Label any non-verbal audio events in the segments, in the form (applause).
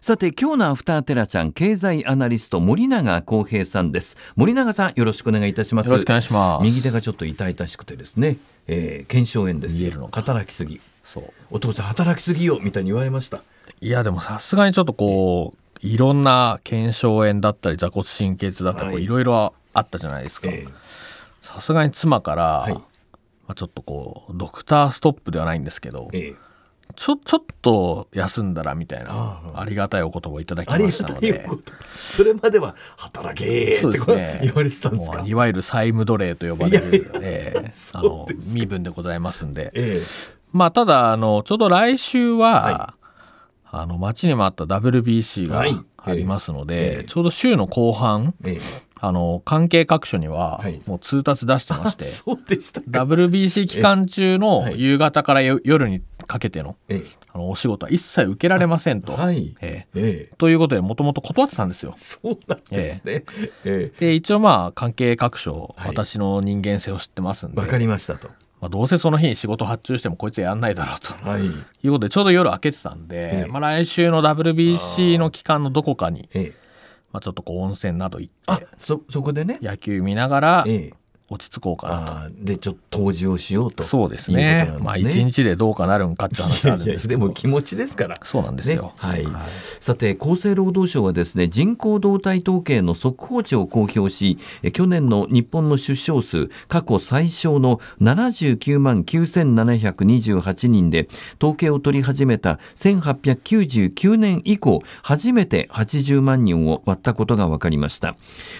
さて今日のアフターテラちゃん経済アナリスト森永康平さんです森永さんよろしくお願いいたしますよろしくお願いします右手がちょっと痛々しくてですね、えー、腱鞘炎です働きすぎそうお父さん働きすぎよみたいに言われましたいやでもさすがにちょっとこういろんな腱鞘炎だったり座骨神経痛だったり、こういろいろあったじゃないですかさすがに妻から、はい、まあ、ちょっとこうドクターストップではないんですけど、ええちょちょっと休んだらみたいなありがたいお言葉いただきましたのでそれまでは働けって言われてたんですか、ね、いわゆる債務奴隷と呼ばれる、え (laughs) あの身分でございますんで、えまあただあのちょうど来週は、はい、あの待ちに待った WBC がありますので、はいえ、ちょうど週の後半、あの関係各所にはもう通達出してまして、は (laughs) い、WBC 期間中の夕方から夜にかけてのあのお仕事は一切受けられませんと。はいええということでもともと断ってたんですよ。そうなんですね、ええで一応まあ関係各所、私の人間性を知ってますんで。わかりましたと。まあ、どうせその日に仕事発注してもこいつやんないだろうと、はい、いうことでちょうど夜明けてたんで、まあ、来週の WBC の期間のどこかに、ええまあ、ちょっとこう温泉など行ってあそそこでね野球見ながら、ええ、落ち着こうかなと。で、ちょっと当時をしようと。そうですね。いすねまあ、一日でどうかなるんかって話なんですけどでも気持ちですから。そうなんですよ。ね、はい。はい、さて、厚生労働省はですね、人口動態統計の速報値を公表し、去年の日本の出生数、過去最小の79万9728人で、統計を取り始めた1899年以降、初めて80万人を割ったことが分かりました。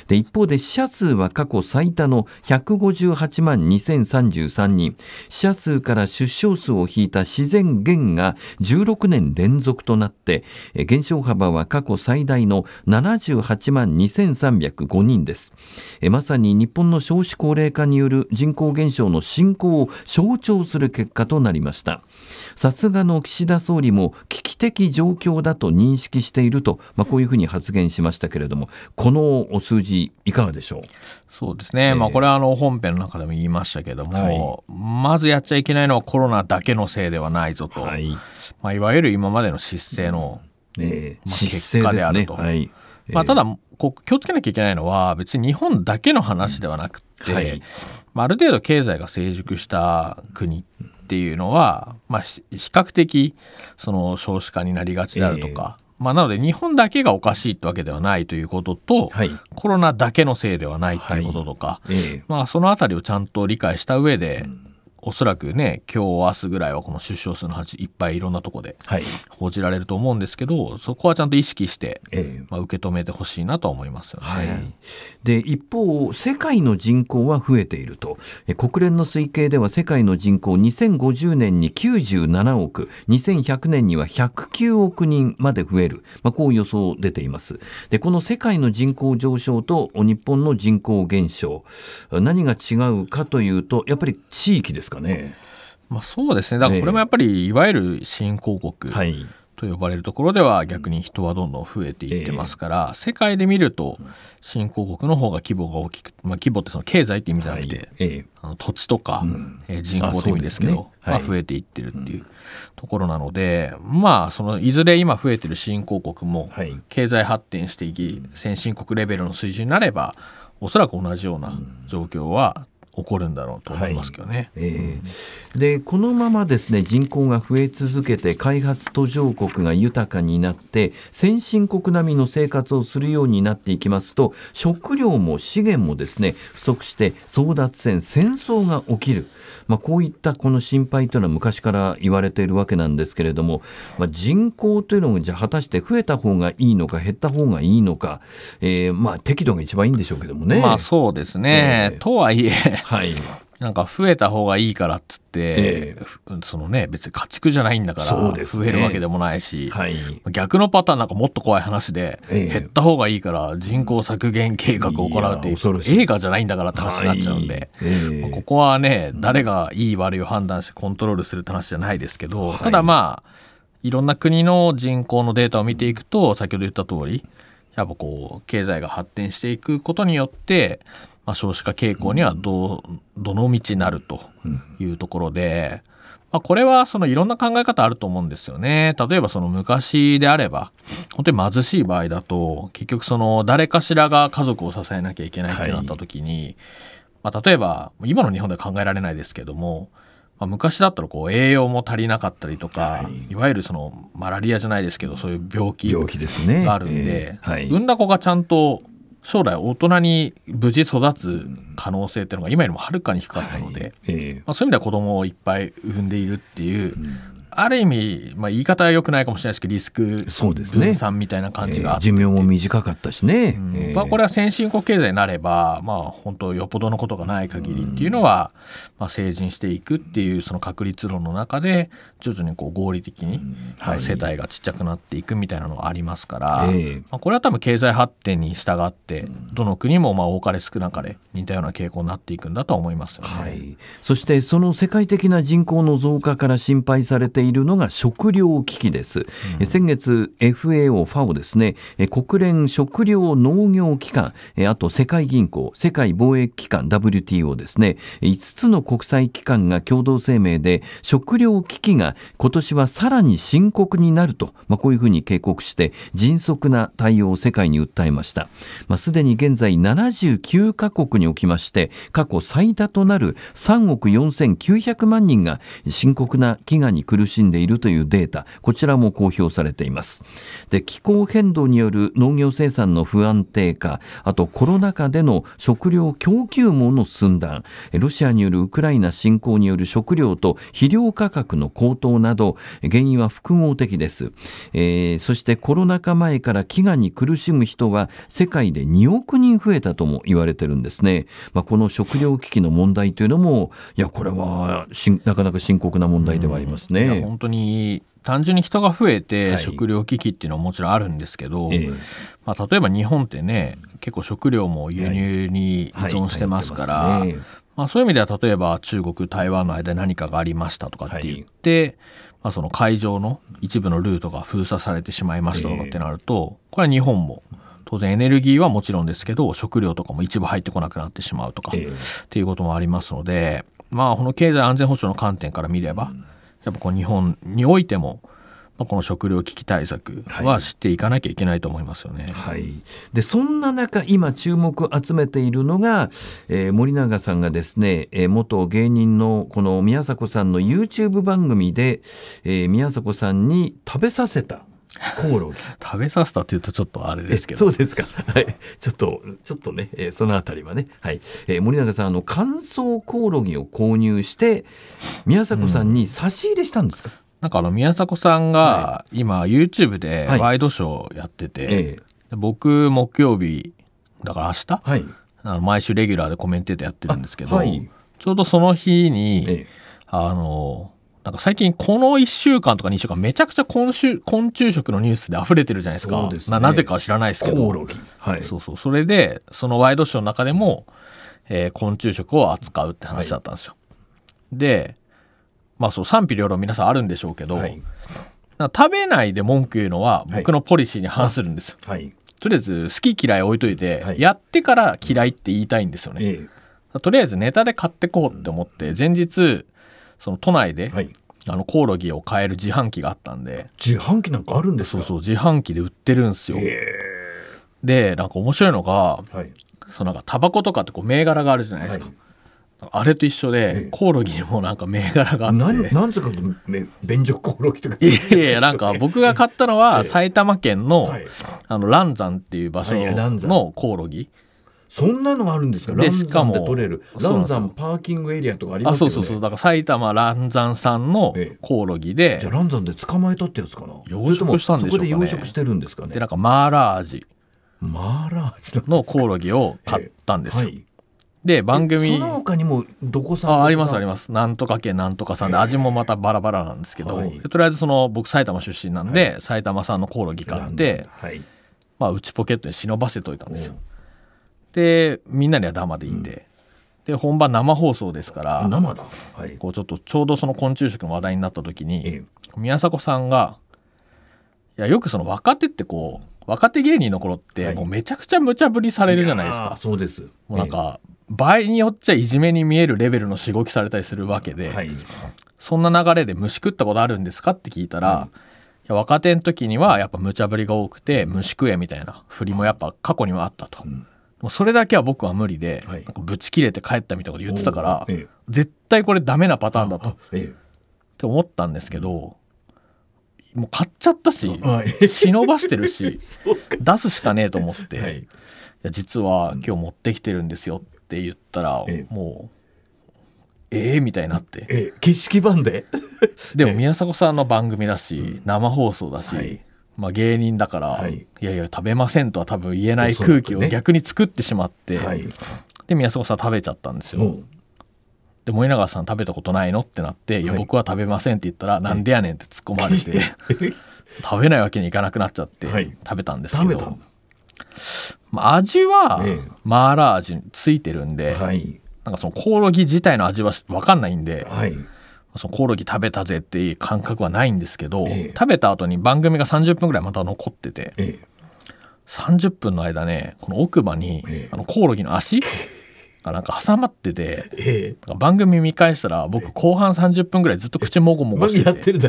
で、一方で死者数は過去最多の100 158万2033人、死者数から出生数を引いた自然減が16年連続となって、減少幅は過去最大の78万2305人です。まさに日本の少子高齢化による人口減少の進行を象徴する結果となりました。さすがの岸田総理も危機的状況だと認識していると、まあ、こういうふうに発言しましたけれども、この数字、いかがでしょう。そうですね、えー、まあ、これはあの本編の中でも言いましたけども、はい、まずやっちゃいけないのはコロナだけのせいではないぞと、はいまあ、いわゆる今までの失勢の、えーまあ、結果であると、はいまあ、ただこう気をつけなきゃいけないのは別に日本だけの話ではなくて、はい、まあ、ある程度経済が成熟した国っていうのは、まあ、比較的その少子化になりがちであるとか、まあ、なので日本だけがおかしいってわけではないということと、はい、コロナだけのせいではないということとか、はいええ、まあ、そのあたりをちゃんと理解した上で、うんおそらくね今日明日ぐらいはこの出生数の話いっぱいいろんなとこで報じられると思うんですけど、はい、そこはちゃんと意識して、えー、まあ、受け止めてほしいなと思いますよね、はい、で一方世界の人口は増えていると国連の推計では世界の人口2050年に97億2100年には109億人まで増える、まあ、こう予想出ていますでこの世界の人口上昇と日本の人口減少何が違うかというとやっぱり地域ですですかね。まあ、そうですねだからこれもやっぱりいわゆる新興国、はい、と呼ばれるところでは逆に人はどんどん増えていってますから、世界で見ると新興国の方が規模が大きく、まあ、規模ってその経済って意味じゃなくて、あの土地とか、う人口って意味ですけどまあ、増えていってるっていうところなので、まあそのいずれ今増えてる新興国も経済発展していき先進国レベルの水準になればおそらく同じような状況は起こるんだろうと思いますけどね。はい、えー、でこのままですね人口が増え続けて開発途上国が豊かになって先進国並みの生活をするようになっていきますと食料も資源もですね不足して争奪戦戦争が起きる、まあ、こういったこの心配というのは昔から言われているわけなんですけれども、まあ、人口というのがじゃあ果たして増えた方がいいのか減った方がいいのか、えー、まあ適度が一番いいんでしょうけどもね。まあそうですね、えー、とはいえはい、なんか増えた方がいいからっつって、えー、そのね別に家畜じゃないんだから増えるわけでもないし、ねはい、逆のパターンなんかもっと怖い話で、えー、減った方がいいから人口削減計画を行うっていう映画じゃないんだからって話になっちゃうんで、はいえーここはね誰がいい悪いを判断してコントロールするって話じゃないですけど、ただまあいろんな国の人口のデータを見ていくと先ほど言った通りやっぱこう経済が発展していくことによってまあ、少子化傾向にはどどの道なるというところで、まあ、これはそのいろんな考え方あると思うんですよね。例えばその昔であれば、本当に貧しい場合だと、結局その誰かしらが家族を支えなきゃいけないってなった時に、はい、まあ、例えば今の日本では考えられないですけども、まあ、昔だったらこう栄養も足りなかったりとか、はい、いわゆるそのマラリアじゃないですけどそういう病気があるんで、ねえーはい、産んだ子がちゃんと将来大人に無事育つ可能性っていうのが今よりもはるかに低かったので、はい、まあ、そういう意味では子供をいっぱい産んでいるっていう、うん、ある意味、まあ、言い方はよくないかもしれないですけどリスク分散みたいな感じがあって、ねえー、寿命も短かったしね、うんまあ、これは先進国経済になれば、まあ、本当よっぽどのことがない限りっていうのは、うん、まあ、成人していくっていうその確率論の中で、徐々にこう合理的に、はい、世帯がちっちゃくなっていくみたいなのがありますから、えー、まあ、これは多分経済発展に従ってどの国もまあ多かれ少なかれ似たような傾向になっていくんだと思いますよね、はい、そしてその世界的な人口の増加から心配されているのが食糧危機です、うん、先月 FAO、FAO ですね国連食糧農業機関あと世界銀行世界貿易機関 WTO ですね5つの国際機関が共同声明で食糧危機が今年はさらに深刻になると、まあ、こういうふうに警告して迅速な対応を世界に訴えました、まあ、すでに現在79カ国におきまして過去最多となる3億4900万人が深刻な飢餓に苦しんでいるというデータこちらも公表されていますで気候変動による農業生産の不安定化あとコロナ禍での食料供給網の寸断ロシアによるウクライナ侵攻による食料と肥料価格の高騰騰など原因は複合的です、えー、そしてコロナ禍前から飢餓に苦しむ人は世界で2億人増えたとも言われてるんですね、まあ、この食糧危機の問題というのもいやこれはなかなか深刻な問題ではありますね、本当に単純に人が増えて食糧危機っていうのはもちろんあるんですけど、はいまあ、例えば日本ってね結構食料も輸入に依存してますから、はいはいまあ、そういう意味では例えば中国台湾の間に何かがありましたとかって言って、はい、まあ、その海上の一部のルートが封鎖されてしまいましたとかってなると、これは日本も当然エネルギーはもちろんですけど食料とかも一部入ってこなくなってしまうとか、っていうこともありますので、まあ、この経済安全保障の観点から見れば、やっぱこう日本においてもまあ、この食料危機対策は知っていかなきゃいけないと思いますよね。はい、でそんな中今注目を集めているのが、えー、森永さんがですね、えー、元芸人のこの宮迫さんの YouTube 番組で、えー、宮迫さんに食べさせた。コオロギ (laughs) 食べさせたというとちょっとあれですけどそうですかはいちょっとちょっとね、えー、そのあたりはねはい、えー、森永さんあの乾燥コオロギを購入して宮迫さんに差し入れしたんですか、うんなんかあの宮迫さんが今 YouTube でワイドショーやってて、はい僕木曜日だから明日、はい、あの毎週レギュラーでコメンテーターやってるんですけど、はい、ちょうどその日に、え、あのなんか最近この1週間とか2週間めちゃくちゃ昆虫昆虫食のニュースで溢れてるじゃないですか、ね、なぜかは知らないですけどコオロギ、はい、そうそうそれでそのワイドショーの中でも、えー、昆虫食を扱うって話だったんですよ。でまあそう賛否両論皆さんあるんでしょうけど、はい、食べないで文句言うのは僕のポリシーに反するんですよ、はい、とりあえず好き嫌い置いといて、はい、やってから嫌いって言いたいんですよね、とりあえずネタで買ってこうって思って、前日その都内で、あのコオロギを買える自販機があったんで自販機なんかあるんですかそうそう自販機で売ってるんですよ、え、でなんか面白いのが、そのなんかタバコとかってこう銘柄があるじゃないですか、あれと一緒で、ええ、コオロギにもなんか銘柄があってなんなんつうか便所コオロギとかいやいやなんか (laughs) 僕が買ったのは埼玉県のえ、あの蘭山っていう場所のコオロギ、そんなのがあるんですか。でしかも取れる。ランザンパーキングエリアとかあります、ね、そうそうそう。だから埼玉ランザンさんのコオロギで。ええ、じゃランザンで捕まえたってやつかな。養殖したんでしょうか、ね、養殖してるんですかね。でなんかマーラー味。マーラー味のコオロギを買ったんですよ。えはい、で番組その他にもどこさんあありますありますなんとか県なんとかさんで味もまたバラバラなんですけど、はい、とりあえずその僕埼玉出身なんで、はい、埼玉さんのコオロギ買って、はい、まあ、内ポケットに忍ばせといたんですよでみんなには生でいいんで、うん、で本番生放送ですから生だ、はい、こうちょっとちょうどその昆虫食の話題になった時に、宮迫さんがいやよくその若手ってこう若手芸人の頃ってもうめちゃくちゃ無茶ぶりされるじゃないですか、そうですもうなんか、ええ場合によっちゃいじめに見えるレベルのしごきされたりするわけで、はい、そんな流れで虫食ったことあるんですかって聞いたら、うん、いや若手の時にはやっぱ無茶ぶりが多くて虫食えみたいな振りもやっぱ過去にはあったと。うんもうそれだけは僕は無理で、はい、なんかぶち切れて帰ったみたいなこと言ってたから、ええ、絶対これダメなパターンだと、えって思ったんですけど、うん、もう買っちゃったし、忍ばしてるし (laughs) 出すしかねえと思って、はい、いや実は今日持ってきてるんですよっって言ったら、ええ、もう。ええみたいになって、ええ、景色版で (laughs) でも宮迫さんの番組だし、生放送だし、はい、まあ、芸人だから、はい、いやいや食べませんとは多分言えない空気を逆に作ってしまって、ねはい、で宮迫さん食べちゃったんですよ、で森永さん食べたことないのってなって「いや僕は食べません」って言ったら「なんでやねん」って突っ込まれて (laughs) 食べないわけにいかなくなっちゃって、食べたんですけど味はマーラー味ついてるんで、はい、なんかそのコオロギ自体の味は分かんないんで、はい、そのコオロギ食べたぜっていう感覚はないんですけど、ええ、食べた後に番組が30分ぐらいまた残ってて、ええ、30分の間ねこの奥歯に、あのコオロギの足、がなんか挟まってて、ええ、番組見返したら僕後半30分ぐらいずっと口もごもごしててやってるん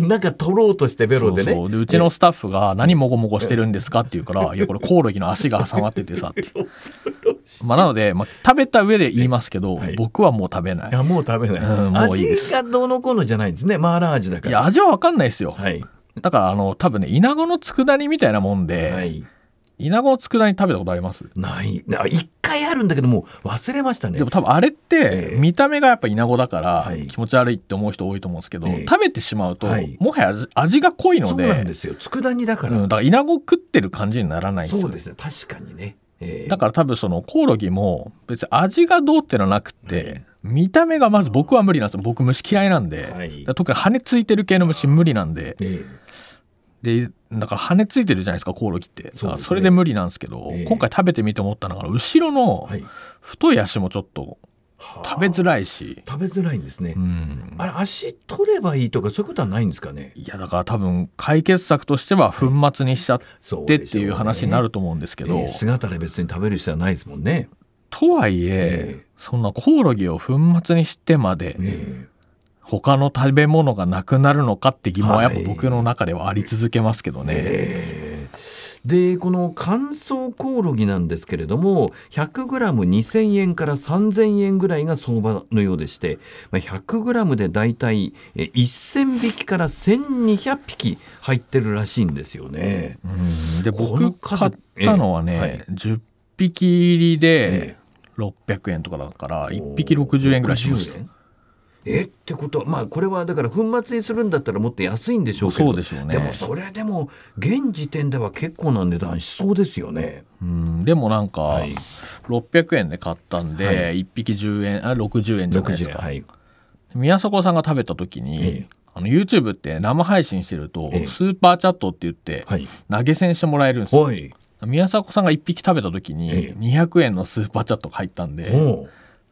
だなんか取ろうとしてベロでねそうでうちのスタッフが「何もごもごしてるんですか?」って言うから「いやこれコオロギの足が挟まっててさ」って (laughs) まあなので、まあ、食べた上で言いますけど、はい、僕はもう食べないいやもう食べない、うん、もういいです味がどうのこうのじゃないんですねマーラー味だからいや味は分かんないですよ、はい、だからあの多分ねイナゴの佃煮みたいなもんで、はい稲子の佃煮食べたことありますない一回あるんだけども忘れましたねでも多分あれって見た目がやっぱイナゴだから気持ち悪いって思う人多いと思うんですけど、えー、食べてしまうと、はい、もはや味が濃いのでそうなんですよ佃煮だから、うん、だからイナゴ食ってる感じにならないそうですね確かにね、えー、だから多分そのコオロギも別に味がどうってのはなくて、見た目がまず僕は無理なんです僕虫嫌いなんで、はい、特に羽ついてる系の虫無理なんで、えーでだから羽ついてるじゃないですかコオロギってそ,、ね、それで無理なんですけど、えー、今回食べてみて思ったのが後ろの太い足もちょっと食べづらいし、はあ、食べづらいんですね、うん、あれ足取ればいいとかそういうことはないんですかねいやだから多分解決策としては粉末にしちゃってっていう話になると思うんですけど、えー、姿で別に食べる必要はないですもんねとはいえ、えー、そんなコオロギを粉末にしてまで、えー他の食べ物がなくなるのかって疑問はやっぱ僕の中ではあり続けますけどね。はいでこの乾燥コオロギなんですけれども 100g2000 円から3000円ぐらいが相場のようでして 100g でだいたい1000匹から1200匹入ってるらしいんですよね。で僕買ったのはね、えーはい、10匹入りで600円とかだから1匹60円ぐらいしました。えってことは、まあ、これはだから粉末にするんだったらもっと安いんでしょうけどそうでしょう、ね、でもそれでも現時点では結構な値段しそうですよね。うんでもなんか、600円で買ったんで、1匹10円あ60円じゃないですか。はい、宮迫さんが食べた時に、ええあの YouTube って生配信してると、スーパーチャットって言って、投げ銭してもらえるんですよ。宮迫さんが1匹食べた時に、200円のスーパーチャットが入ったんで、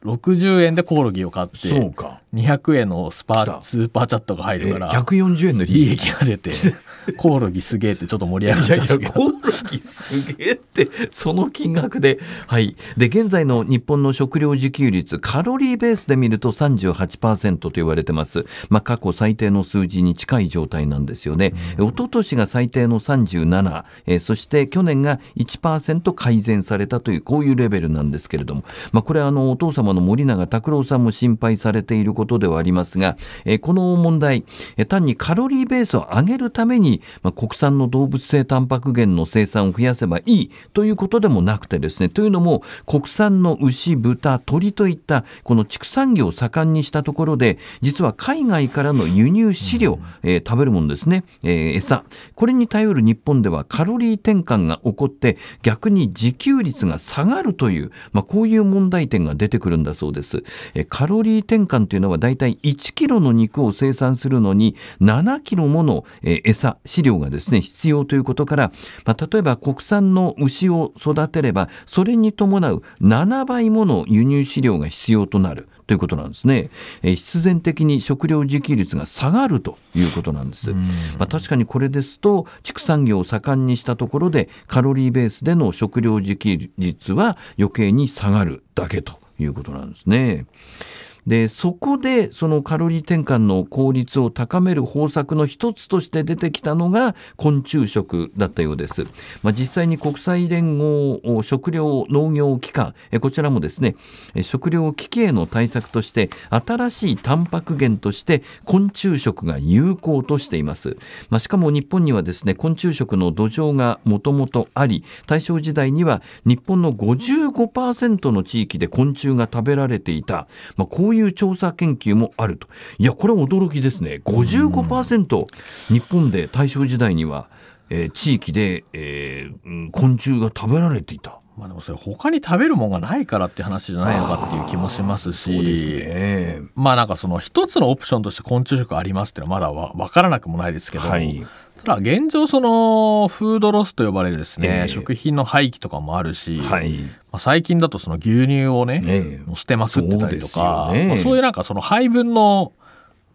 60円でコオロギを買ってそうか200円のスパスーパーチャットが入るから140円の利益が出て (laughs) コオロギすげえってちょっと盛り上がってましたけどコオロギすげえってその金額ではいで現在の日本の食料自給率カロリーベースで見ると38%と言われてますまあ過去最低の数字に近い状態なんですよね、おと一昨年が最低の37、えー、そして去年が1%改善されたというこういうレベルなんですけれどもまあこれあのお父様の森永拓郎さんも心配されていることではありますが、えこの問題、え単にカロリーベースを上げるために、まあ、国産の動物性タンパク源の生産を増やせばいいということでもなくてですね、というのも国産の牛、豚、鳥といったこの畜産業を盛んにしたところで、実は海外からの輸入飼料、えー、食べるものですね、えー、餌、これに頼る日本ではカロリー転換が起こって、逆に自給率が下がるという、まあ、こういう問題点が出てくるんだそうです。えカロリー転換というのはだいたい1キロの肉を生産するのに7キロもの餌、飼料がですね、必要ということから、まあ、例えば国産の牛を育てれば、それに伴う7倍もの輸入飼料が必要となる。ということなんですね、え必然的に食料自給率が下がるということなんです、まあ、確かにこれですと畜産業を盛んにしたところでカロリーベースでの食料自給率は余計に下がるだけということなんですね。でそこでそのカロリー転換の効率を高める方策の一つとして出てきたのが昆虫食だったようです、まあ、実際に国際連合食料農業機関こちらもですね食料危機への対策として新しいタンパク源として昆虫食が有効としています、まあ、しかも日本にはですね昆虫食の土壌がもともとあり大正時代には日本の55%の地域で昆虫が食べられていた、まあ、こうそういう調査研究もあるといやこれは驚きですね55%、日本で大正時代には、えー、地域で、えー、昆虫が食べられていた。まあでもそれ他に食べるもんがないからって話じゃないのかっていう気もしますし、ね、まあなんかその一つのオプションとして昆虫食ありますっていうのはまだわ分からなくもないですけど、はい、ただ現状そのフードロスと呼ばれるですね、えー、食品の廃棄とかもあるし、はい、まあ、最近だとその牛乳をね、えー、捨てまくってたりとかそう、ね,、まあ、そういうなんかその配分の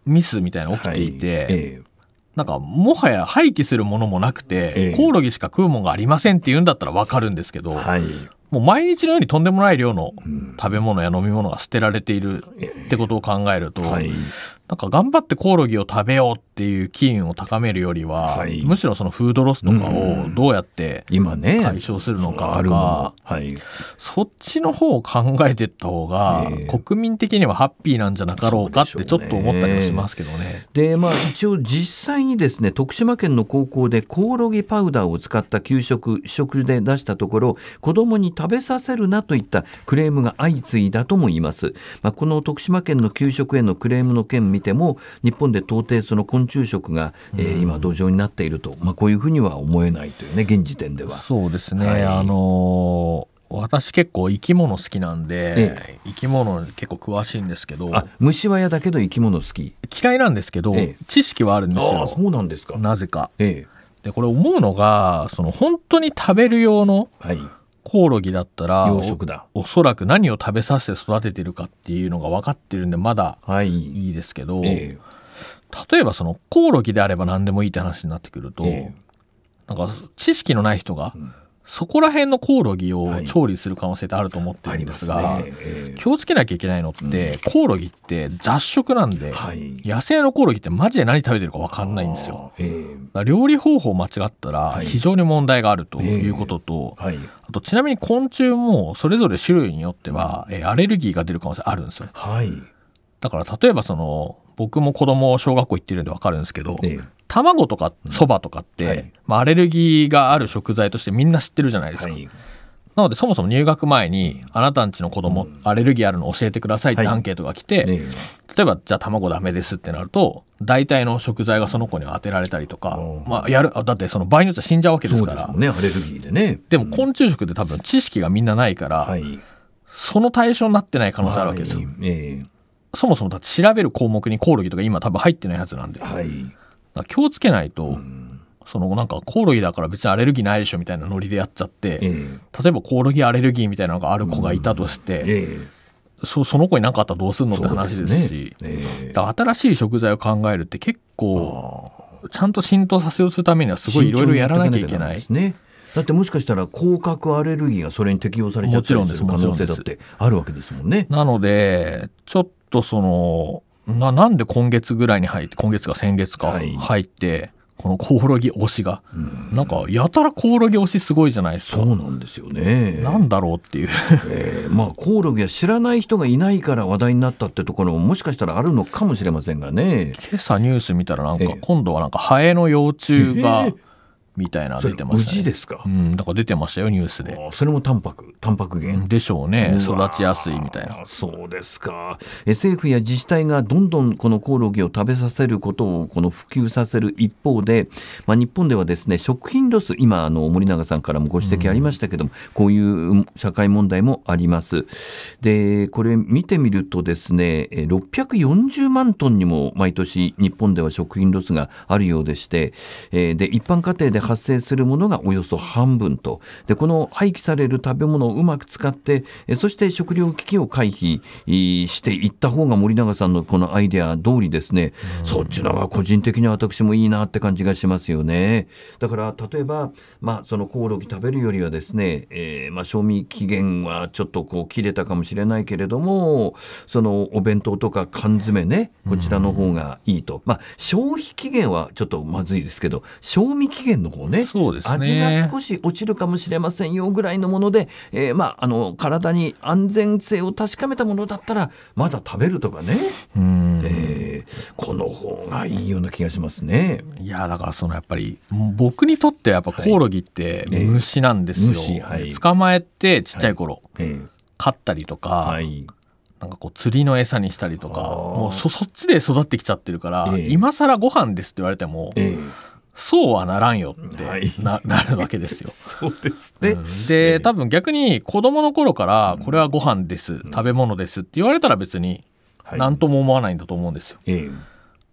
ミスみたいなの起きていて、はいえーなんか、もはや廃棄するものもなくて、えコオロギしか食うもんがありませんって言うんだったらわかるんですけど、はい、もう毎日のようにとんでもない量の食べ物や飲み物が捨てられているってことを考えると、はい、なんか頑張ってコオロギを食べようっていう機運を高めるよりは、はい、むしろそのフードロスとかをどうやって解消するのかとか、ね、はい、そっちの方を考えていった方が、えー、国民的にはハッピーなんじゃなかろうかってちょっと思ったりもしますけどね。で、ね、まあ一応実際にですね徳島県の高校でコオロギパウダーを使った給食食で出したところ子どもに食べさせるなといったクレームが相次いだとも言います。まあ、この徳島県の給食へのクレームの件見ても日本で到底その昆虫食が、えー、今土壌になっていると、まあ、こういうふうには思えないというね現時点では。そうですね、はい、あのー私結構生き物好きなんで、ええ、生き物結構詳しいんですけど虫は嫌だけど生き物好き嫌いなんですけど、え、知識はあるんですよそうなんですかなぜか、でこれ思うのがその本当に食べる用の、はい、コオロギだったら養殖だおそらく何を食べさせて育ててるかっていうのが分かってるんでまだいいですけど、はいえー、例えばそのコオロギであれば何でもいいって話になってくると、えー、なんか知識のない人が、うんそこら辺のコオロギを調理する可能性ってあると思ってるんですが、はいすねえー、気をつけなきゃいけないのって、うん、コオロギって雑食なんで、はい、野生のコオロギってマジで何食べてるか分かんないんですよ。えー、料理方法間違ったら非常に問題があるということと、はいえー、あとちなみに昆虫もそれぞれ種類によっては、えー、アレルギーが出る可能性あるんですよ。だから例えばその僕も子供小学校行ってるんで分かるんですけど、卵とかそばとかって、はい、まあ、アレルギーがある食材としてみんな知ってるじゃないですか。はいなのでそもそも入学前にあなたんちの子供、うん、アレルギーあるの教えてくださいってアンケートが来て、はいね、例えばじゃあ卵ダメですってなると大体の食材がその子に当てられたりとか、うん、まあ、やるだってその場合によっては死んじゃうわけですからねアレルギーでねでも昆虫食って多分知識がみんなないから、はい、その対象になってない可能性あるわけですよ、はいえー、そもそもだって調べる項目にコオロギとか今多分入ってないはずなんで、はい、気をつけないと、そのなんかコオロギだから別にアレルギーないでしょみたいなノリでやっちゃって、例えばコオロギアレルギーみたいなのがある子がいたとして、うんそその子に何かあったらどうするのって話ですし、ねえー、新しい食材を考えるって結構ちゃんと浸透させようするためにはすごいいろいろやらなきゃいけない。だってもしかしたら甲殻アレルギーがそれに適用されちゃったりする可能性だってあるわけですもんね。なのでちょっとそのななんで今月ぐらいに入って今月か先月か入って、はい、このコオロギ推しが、うなんかやたらコオロギ推しすごいじゃないですかそうなんですよねなんだろうっていう、えー、まあコオロギは知らない人がいないから話題になったってところももしかしたらあるのかもしれませんがね今朝ニュース見たらなんか、今度はなんかハエの幼虫が、えー、みたいな出てました、ね、ですか、うん、だから出てましたよニュースでそれもタンパクタンパク源でしょうね育ちやすいみたいなそうですか政府や自治体がどんどんこのコオロギを食べさせることをこの普及させる一方で、まあ、日本ではですね食品ロス今あの森永さんからもご指摘ありましたけども、うん、こういう社会問題もありますでこれ見てみるとですね640万トンにも毎年日本では食品ロスがあるようでしてで一般家庭で発生するものがおよそ半分とでこの廃棄される食べ物をうまく使ってそして食料危機を回避していった方が森永さんのこのアイデア通りですね、そっちの方が個人的には私もいいなって感じがしますよねだから例えば、まあ、そのコオロギ食べるよりはですね、えー、まあ、賞味期限はちょっとこう切れたかもしれないけれどもそのお弁当とか缶詰ねこちらの方がいいと、まあ、消費期限はちょっとまずいですけど賞味期限のの方ねそうです、ね、味が少し落ちるかもしれませんよぐらいのもので、えー、まあ、あの体に安全性を確かめたものだったらまだ食べるとかね、えー、この方がいいような気がしますね。いやだからそのやっぱり僕にとってやっぱコオロギって虫なんですよ。はいえーはい、捕まえてちっちゃい頃、はいえー、飼ったりとか、はいなんかこう釣りの餌にしたりとかもうそっちで育ってきちゃってるから、えー、今更ご飯ですって言われても、えーそうはならんよってなはい、なるわけですよ。(laughs) そうですね、うん、で、多分逆に子供の頃からこれはご飯です、うん、食べ物ですって言われたら別に何とも思わないんだと思うんですよ。はい、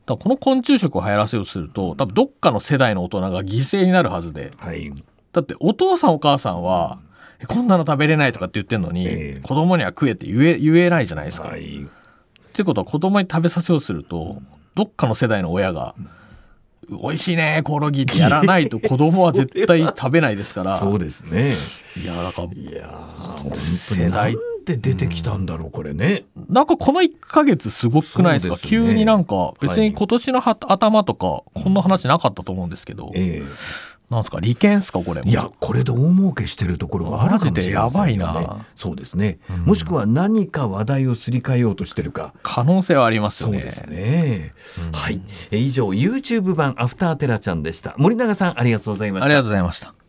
だこの昆虫食を流行らせようとすると多分どっかの世代の大人が犠牲になるはずで、はい、だってお父さんお母さんはこんなの食べれないとかって言ってるのに、えー、子供には食えって言え言えないじゃないですか。はい、ってことは子供に食べさせようとするとどっかの世代の親が、うん美味しいねコオロギってやらないと (laughs) 子供は絶対食べないですからそうですねいやだかいや本当に世代っ出てきたんだろう、これね。なんかこの1ヶ月すごくないですか、ね、急になんか、別に今年の、はい、頭とか、こんな話なかったと思うんですけど、えー、なんすか利権すかこれいやこれで大儲けしてるところがあるかもしれない、ね、やばいなそうですね、うん、もしくは何か話題をすり替えようとしてるか可能性はありますねそうですね、うん、はい以上 YouTube 版アフターテラちゃんでした森永さんありがとうございましたありがとうございました